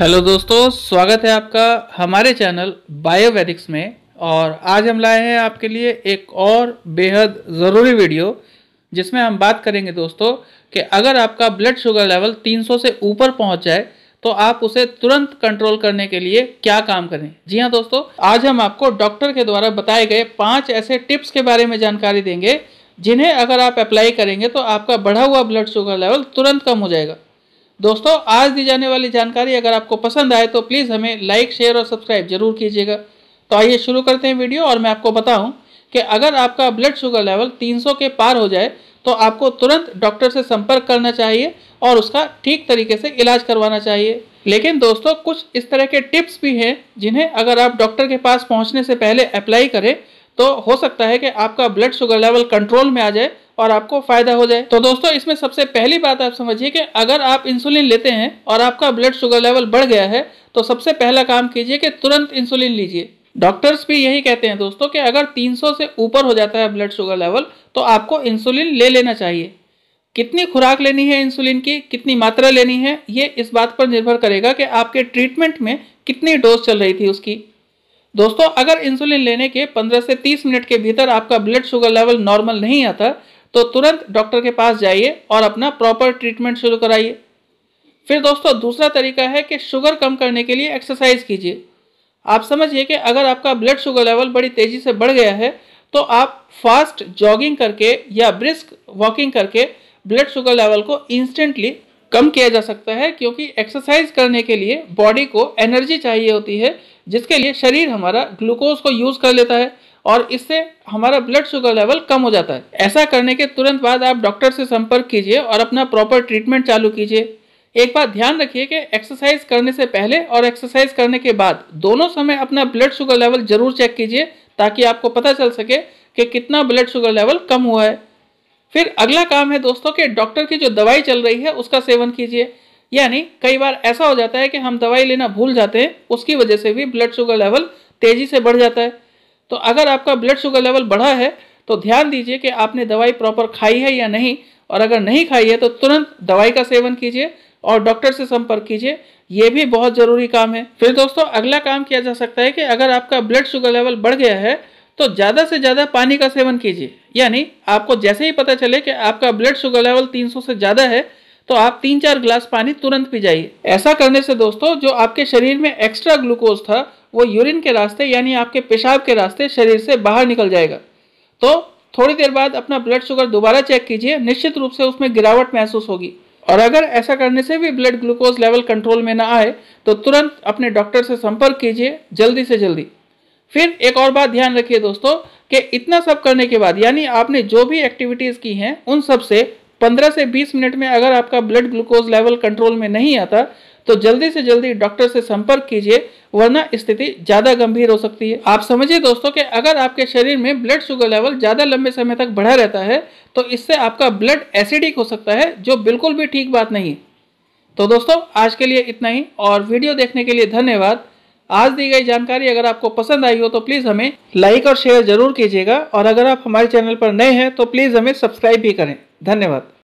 hello दोस्तों स्वागत है आपका हमारे चैनल बायोवेदिक्स में और आज हम लाए हैं आपके लिए एक और बेहद ज़रूरी वीडियो जिसमें हम बात करेंगे दोस्तों कि अगर आपका ब्लड शुगर लेवल 300 से ऊपर पहुंच जाए तो आप उसे तुरंत कंट्रोल करने के लिए क्या काम करें जी हाँ दोस्तों आज हम आपको डॉक्टर के द्वारा बताए गए पाँच ऐसे टिप्स के बारे में जानकारी देंगे जिन्हें अगर आप अप्लाई करेंगे तो आपका बढ़ा हुआ ब्लड शुगर लेवल तुरंत कम हो जाएगा दोस्तों आज दी जाने वाली जानकारी अगर आपको पसंद आए तो प्लीज़ हमें लाइक शेयर और सब्सक्राइब जरूर कीजिएगा तो आइए शुरू करते हैं वीडियो और मैं आपको बताऊं कि अगर आपका ब्लड शुगर लेवल 300 के पार हो जाए तो आपको तुरंत डॉक्टर से संपर्क करना चाहिए और उसका ठीक तरीके से इलाज करवाना चाहिए लेकिन दोस्तों कुछ इस तरह के टिप्स भी हैं जिन्हें अगर आप डॉक्टर के पास पहुंचने से पहले अप्लाई करें तो हो सकता है कि आपका ब्लड शुगर लेवल कंट्रोल में आ जाए और आपको फायदा हो जाए तो दोस्तों इसमें सबसे पहली बात आप समझिए कि अगर आप इंसुलिन लेते हैं और आपका ब्लड शुगर लेवल बढ़ गया है तो सबसे पहला काम कीजिए कि तुरंत इंसुलिन लीजिए डॉक्टर्स भी यही कहते हैं दोस्तों कि अगर 300 से ऊपर हो जाता है ब्लड शुगर लेवल तो आपको इंसुलिन ले लेना चाहिए कितनी खुराक लेनी है इंसुलिन की कितनी मात्रा लेनी है ये इस बात पर निर्भर करेगा कि आपके ट्रीटमेंट में कितनी डोज चल रही थी उसकी दोस्तों अगर इंसुलिन लेने के 15 से 30 मिनट के भीतर आपका ब्लड शुगर लेवल नॉर्मल नहीं आता तो तुरंत डॉक्टर के पास जाइए और अपना प्रॉपर ट्रीटमेंट शुरू कराइए फिर दोस्तों दूसरा तरीका है कि शुगर कम करने के लिए एक्सरसाइज कीजिए आप समझिए कि अगर आपका ब्लड शुगर लेवल बड़ी तेज़ी से बढ़ गया है तो आप फास्ट जॉगिंग करके या ब्रिस्क वॉकिंग करके ब्लड शुगर लेवल को इंस्टेंटली कम किया जा सकता है क्योंकि एक्सरसाइज करने के लिए बॉडी को एनर्जी चाहिए होती है जिसके लिए शरीर हमारा ग्लूकोज को यूज़ कर लेता है और इससे हमारा ब्लड शुगर लेवल कम हो जाता है ऐसा करने के तुरंत बाद आप डॉक्टर से संपर्क कीजिए और अपना प्रॉपर ट्रीटमेंट चालू कीजिए एक बात ध्यान रखिए कि एक्सरसाइज करने से पहले और एक्सरसाइज करने के बाद दोनों समय अपना ब्लड शुगर लेवल जरूर चेक कीजिए ताकि आपको पता चल सके कि कितना ब्लड शुगर लेवल कम हुआ है फिर अगला काम है दोस्तों कि डॉक्टर की जो दवाई चल रही है उसका सेवन कीजिए यानी कई बार ऐसा हो जाता है कि हम दवाई लेना भूल जाते हैं उसकी वजह से भी ब्लड शुगर लेवल तेज़ी से बढ़ जाता है तो अगर आपका ब्लड शुगर लेवल बढ़ा है तो ध्यान दीजिए कि आपने दवाई प्रॉपर खाई है या नहीं और अगर नहीं खाई है तो तुरंत दवाई का सेवन कीजिए और डॉक्टर से संपर्क कीजिए ये भी बहुत ज़रूरी काम है फिर दोस्तों अगला काम किया जा सकता है कि अगर आपका ब्लड शुगर लेवल बढ़ गया है तो ज़्यादा से ज़्यादा पानी का सेवन कीजिए यानी आपको जैसे ही पता चले कि आपका ब्लड शुगर लेवल 300 से ज़्यादा है तो आप तीन चार गिलास पानी तुरंत पी जाइए ऐसा करने से दोस्तों जो आपके शरीर में एक्स्ट्रा ग्लूकोज था वो यूरिन के रास्ते यानी आपके पेशाब के रास्ते शरीर से बाहर निकल जाएगा तो थोड़ी देर बाद अपना ब्लड शुगर दोबारा चेक कीजिए निश्चित रूप से उसमें गिरावट महसूस होगी और अगर ऐसा करने से भी ब्लड ग्लूकोज लेवल कंट्रोल में ना आए तो तुरंत अपने डॉक्टर से संपर्क कीजिए जल्दी से जल्दी फिर एक और बात ध्यान रखिए दोस्तों कि इतना सब करने के बाद यानी आपने जो भी एक्टिविटीज़ की हैं उन सब से 15 से 20 मिनट में अगर आपका ब्लड ग्लूकोज लेवल कंट्रोल में नहीं आता तो जल्दी से जल्दी डॉक्टर से संपर्क कीजिए वरना स्थिति ज़्यादा गंभीर हो सकती है आप समझिए दोस्तों कि अगर आपके शरीर में ब्लड शुगर लेवल ज़्यादा लंबे समय तक बढ़ा रहता है तो इससे आपका ब्लड एसिडिक हो सकता है जो बिल्कुल भी ठीक बात नहीं तो दोस्तों आज के लिए इतना ही और वीडियो देखने के लिए धन्यवाद आज दी गई जानकारी अगर आपको पसंद आई हो तो प्लीज हमें लाइक और शेयर जरूर कीजिएगा और अगर आप हमारे चैनल पर नए हैं तो प्लीज हमें सब्सक्राइब भी करें धन्यवाद